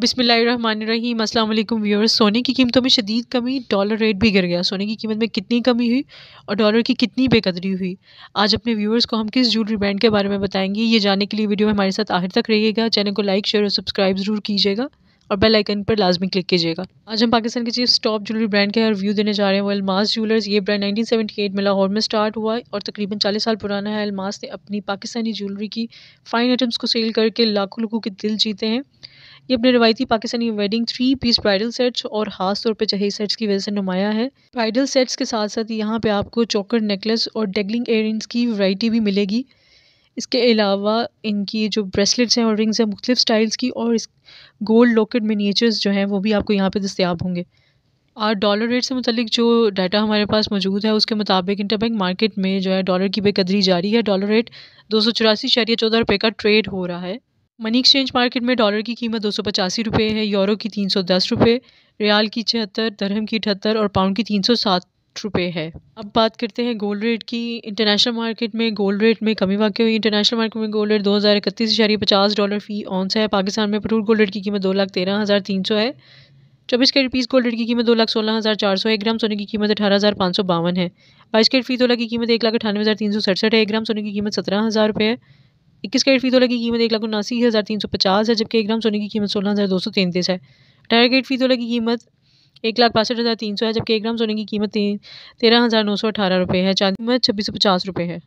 बिसमीम अल्लाम व्यूअर्स सोने की कीमतों में शदीद कमी डॉलर रेट भी गिर गया सोने की कीमत में कितनी कमी हुई और डॉलर की कितनी बेकदरी हुई आज अपने व्यूअर्स को हम किस ज्वेलरी ब्रांड के बारे में बताएंगे ये जानने के लिए वीडियो हमारे साथ आखिर तक रहिएगा चैनल को लाइक शेयर और सब्सक्राइब ज़रूर कीजिएगा और बेल आइकन पर लाजमी क्लिक कीजिएगा आज हम पाकिस्तान के चीफ टॉप ज्वेलरी ब्रांड के रिव्यू देने जा रहे हैं वो अलमास ज्वेलर्स ये ब्रांड 1978 में लाहौर में स्टार्ट हुआ है और तकरीबन 40 साल पुराना है अलमास ने अपनी पाकिस्तानी ज्वेलरी की फाइन आइटम्स को सेल करके लाखों लोगों के दिल जीते हैं ये अपने रिवायती Pakistani wedding three piece bridal sets और खास तौर पर जहेज सेट्स की वजह से नुमाया है ब्राइडल सेट्स के साथ साथ यहाँ पे आपको चौकर नेकलेस और डेगलिंग एयर की वरायटी भी मिलेगी इसके अलावा इनकी जो ब्रेसलेट्स हैं और रिंग्स हैं मुख्तलिफ स्टाइल्स की और इस गोल्ड लॉकेट मीनीचर्स जो हैं वो भी आपको यहाँ पर दस्तियाब होंगे और डॉलर रेट से मतलब जो डाटा हमारे पास मौजूद है उसके मुताबिक इंटरबैंक मार्केट में जो है डॉलर की बेकदरी जारी है डॉलर रेट दो सौ चौरासी शहरिया चौदह रुपये का ट्रेड हो रहा है मनी एक्सचेंज मार्केट में डॉलर की कीमत दो सौ पचासी रुपये है यूरो की तीन सौ दस रुपये रियाल की छिहत्तर दरहम की अठहत्तर और पाउंड की तीन सौ सात रुपये है अब बात करते हैं गोल्ड रेट की इंटरनेशनल मार्केट में गोल्ड रेट में कमी वाकई हुई इंटरनेशनल मार्केट में गोल्ड रेट दो हज़ार इकतीस पचास डॉलर फी ऑन है पाकिस्तान में प्रूर गोल्ड रेट की कीमत दो लाख तेरह हज़ार तीन सौ है चौबीस कैरेट पीस गोल्ड रेट की कीमत दो लाख सोलह हज़ार चार सौ एक ग्राम सोने की कीमत अठारह हज़ार पाँच सौ बावन है बाईस कैरेट फी तोला की कीमत एक लाख अठानवे हज़ार तीन सौ सड़सठ है एक ग्राम सोने की कीमत सत्रह हज़ार रुपये है इक्कीस कैरेट फीतोले की कीमत एक लाख उनासी हज़ार तीन सौ पचास है जबकि एक ग्राम सोने की कीमत सोलह हज़ार दो सौ तैंतीस है अठारह कैरेट फीतोले की कीमत एक लाख बासठ हज़ार तीन सौ है जबकि एक ग्राम सोने की कीमत तेरह हज़ार नौ सौ अठारह रुपये है चांदी कीमत छब्बीस सौ पचास रुपये है